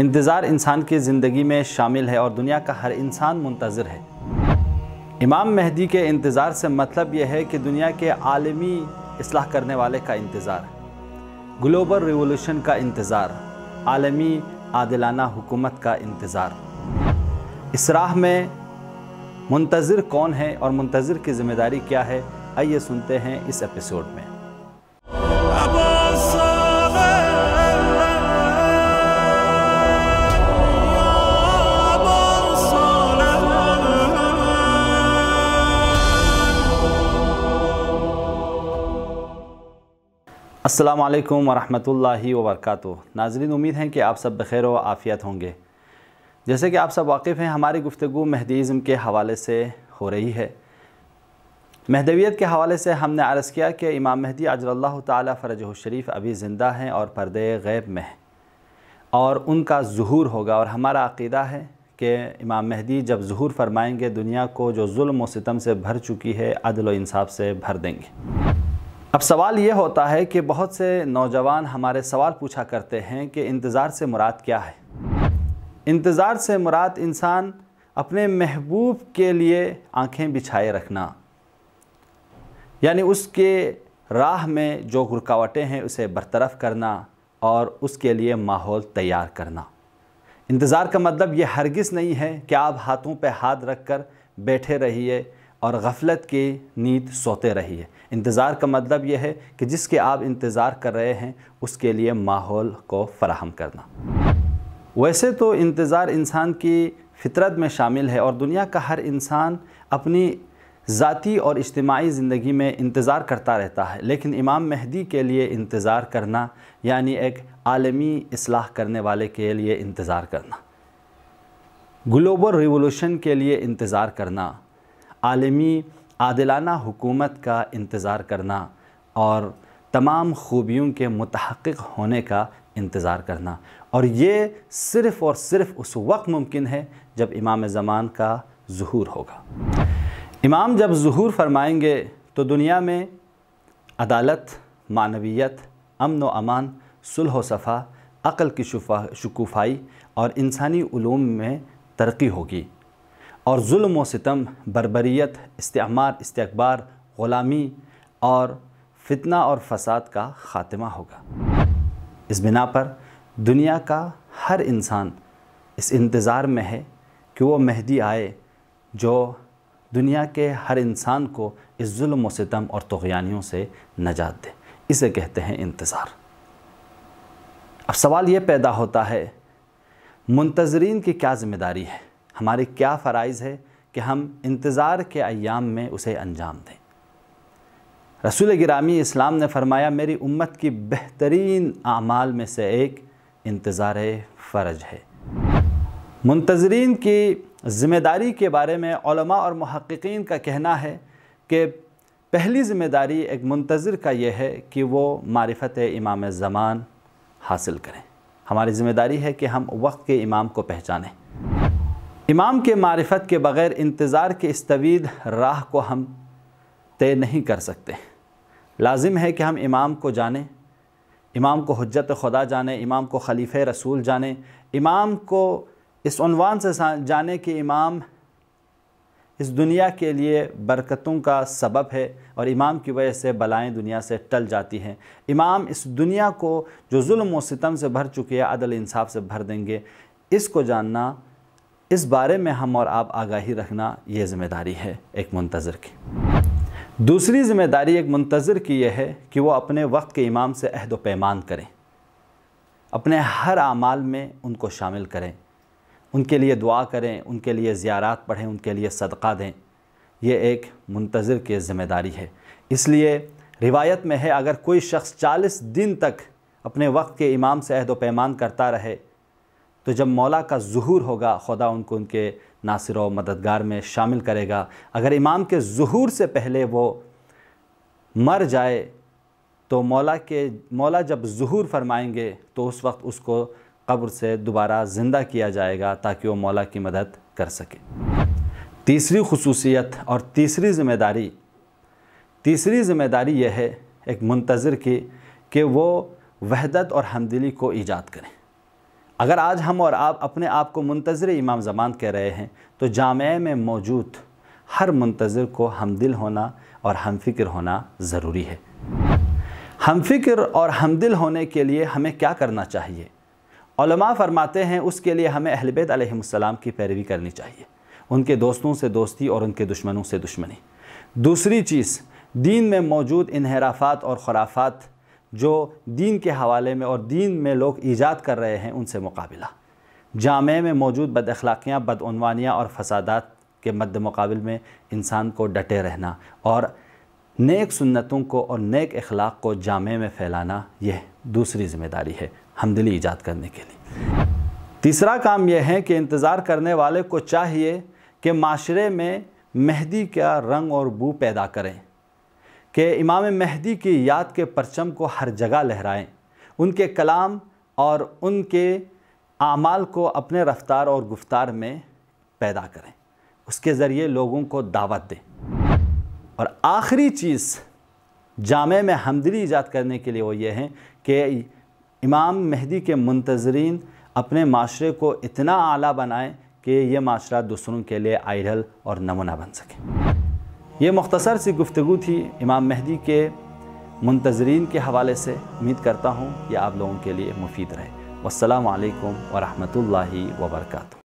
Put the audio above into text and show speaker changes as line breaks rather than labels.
इंतज़ार इंसान की ज़िंदगी में शामिल है और दुनिया का हर इंसान मुंतज़र है इमाम महदी के इंतज़ार से मतलब यह है कि दुनिया के आलमी असलाह करने वाले का इंतज़ार ग्लोबल रिवोल्यूशन का इंतज़ार आलमी आदिलाना हुकूमत का इंतज़ार इस राह में मुंतज़र कौन है और मुंतज़र की ज़िम्मेदारी क्या है आइए सुनते हैं इस एपिसोड में अस्सलाम वालेकुम व वबरकاتہ नाजरीन उम्मीद है कि आप सब बखैर व आफ़ियत होंगे जैसे कि आप सब वाकिफ़ हैं हमारी गुफ्तु महदीज़म के हवाले से हो रही है महदवियत के हवाले से हमने अर्ज़ किया कि इमाम महदी अजल्ला तरज शरीफ़ अभी ज़िंदा हैं और पर्दे गैब में हैं और उनका जहूर होगा और हमारा अक़ीदा है कि इमाम महदी जब ظहूर फरमाएँगे दुनिया को जो जुल्म व सितम से भर चुकी है अदल इंसाफ से भर देंगे अब सवाल ये होता है कि बहुत से नौजवान हमारे सवाल पूछा करते हैं कि इंतज़ार से मुराद क्या है इंतज़ार से मुराद इंसान अपने महबूब के लिए आंखें बिछाए रखना यानी उसके राह में जो रुकावटें हैं उसे बरतरफ करना और उसके लिए माहौल तैयार करना इंतज़ार का मतलब ये हरगिज़ नहीं है कि आप हाथों पे हाथ रख कर बैठे रहिए और गफलत की नींद सोते रही है इंतज़ार का मतलब यह है कि जिसके आप इंतज़ार कर रहे हैं उसके लिए माहौल को फराहम करना वैसे तो इंतज़ार इंसान की फितरत में शामिल है और दुनिया का हर इंसान अपनी ज़ाती और इज्तमाही ज़िंदगी में इंतज़ार करता रहता है लेकिन इमाम महदी के लिए इंतज़ार करना यानी एक आलमी असलाह करने वाले के लिए इंतज़ार करना ग्लोबल रिवोल्यूशन के लिए इंतज़ार करना आलमी आदिलाना हुकूमत का इंतज़ार करना और तमाम ख़ूबियों के मतहक़ होने का इंतज़ार करना और ये सिर्फ़ और सिर्फ़ उस वक्त मुमकिन है जब इमाम ज़मान का ظहूर होगा इमाम जब ظहूर फरमाएंगे तो दुनिया में अदालत मानवीत अमन व अमान सुलह सफ़ा अक़ल की शकूफ़ाई और इंसानी में तरक्की होगी और जुल्म व सितम बरबरीत इस्तेमार इस्तबार ग़ुलामी और फितना और फसाद का ख़ात्मा होगा इस बिना पर दुनिया का हर इंसान इस इंतज़ार में है कि वो मेहदी आए जो दुनिया के हर इंसान को इस जुल्म व सितम और तोयानियों से नजात दे इसे कहते हैं इंतज़ार अब सवाल ये पैदा होता है मुंतज़रीन की क्या ज़िम्मेदारी है हमारे क्या फ़रज़ है कि हम इंतज़ार के अयाम में उसे अंजाम दें रसूल गिरामी इस्लाम ने फरमाया मेरी उम्मत की बेहतरीन आमाल में से एक इंतज़ार फ़र्ज है मुंतज़रीन की ज़िम्मेदारी के बारे में और महक्कीन का कहना है कि पहली ज़िम्मेदारी एक मुंतज़र का यह है कि वो मारफत इमाम ज़मान हासिल करें हमारी ज़िम्मेदारी है कि हम वक्त के इमाम को पहचानें इमाम के मारफत के बग़ैर इंतज़ार के इस तवील राह को हम तय नहीं कर सकते लाजिम है कि हम इमाम को जानें इमाम को हजत खुदा जाने इमाम को खलीफ़ रसूल जाने इमाम को इस अनवान से जाने कि इमाम इस दुनिया के लिए बरकतों का सबब है और इमाम की वजह से बलाएं दुनिया से टल जाती हैं इमाम इस दुनिया को जो जुल्म सितम से भर चुके हैं अदल इंसाफ से भर देंगे इसको जानना इस बारे में हम और आप आगाही रखना ये ज़िम्मेदारी है एक मुंतज़र की दूसरी ज़िम्मेदारी एक मुंतज़र की यह है कि वो अपने वक्त के इमाम से अहद पैमान करें अपने हर आमाल में उनको शामिल करें उनके लिए दुआ करें उनके लिए ज़्यारत पढ़ें उनके लिए सदका दें यह एक मुंतज़र की ज़िम्मेदारी है इसलिए रिवायत में है अगर कोई शख्स चालीस दिन तक अपने वक्त के इमाम से अहद पैमान करता रहे तो जब मौला का जहूर होगा खुदा उनको उनके नासिर व मददगार में शामिल करेगा अगर इमाम के जहूर से पहले वो मर जाए तो मौला के मौला जब जहूर फरमाएंगे तो उस वक्त उसको कब्र से दोबारा ज़िंदा किया जाएगा ताकि वो मौला की मदद कर सके तीसरी खसूसियत और तीसरी ज़िम्मेदारी तीसरी ज़िम्मेदारी यह है एक मुंतज़र की कि वो वहदत और हमदिली को ईजाद करें अगर आज हम और आप अपने आप को मुंतज़र इमाम ज़मान कह रहे हैं तो जाम में मौजूद हर मुंतज़र को हमदिल होना और हम फिक्र होना ज़रूरी है हम फिक्र और हमदिल होने के लिए हमें क्या करना चाहिए फरमाते हैं उसके लिए हमें अहलबैत अलैहिस्सलाम की पैरवी करनी चाहिए उनके दोस्तों से दोस्ती और उनके दुश्मनों से दुश्मनी दूसरी चीज़ दीन में मौजूद इनहराफात और ख़ुराफात जो दीन के हवाले में और दीन में लोग ईजाद कर रहे हैं उनसे मुकाबला जामे में मौजूद बद अखलाकियाँ बदनवानियाँ और फसादात के मद्द मुकाबल में इंसान को डटे रहना और नेक सुन्नतों को और नेक अखलाक को जामे में फैलाना यह दूसरी ज़िम्मेदारी है हमदिली ईजाद करने के लिए तीसरा काम यह है कि इंतज़ार करने वाले को चाहिए कि माशरे में मेहदी का रंग और बू पैदा करें कि इमाम महदी की याद के परचम को हर जगह लहराएं उनके कलाम और उनके आमाल को अपने रफ्तार और गुफ्तार में पैदा करें उसके ज़रिए लोगों को दावत दें और आखिरी चीज़ जामे में हमदरी ईजाद करने के लिए वो ये हैं कि इमाम महदी के मुंतजरीन अपने माशरे को इतना आला बनाएं कि ये माशरा दूसरों के लिए आइडल और नमूना बन सके ये मुख्तसर सी गुफ्तु थी इमाम महदी के मुंतजरीन के हवाले से उम्मीद करता हूँ कि आप लोगों के लिए मुफीद रहे वालकम वरहमल वबरकू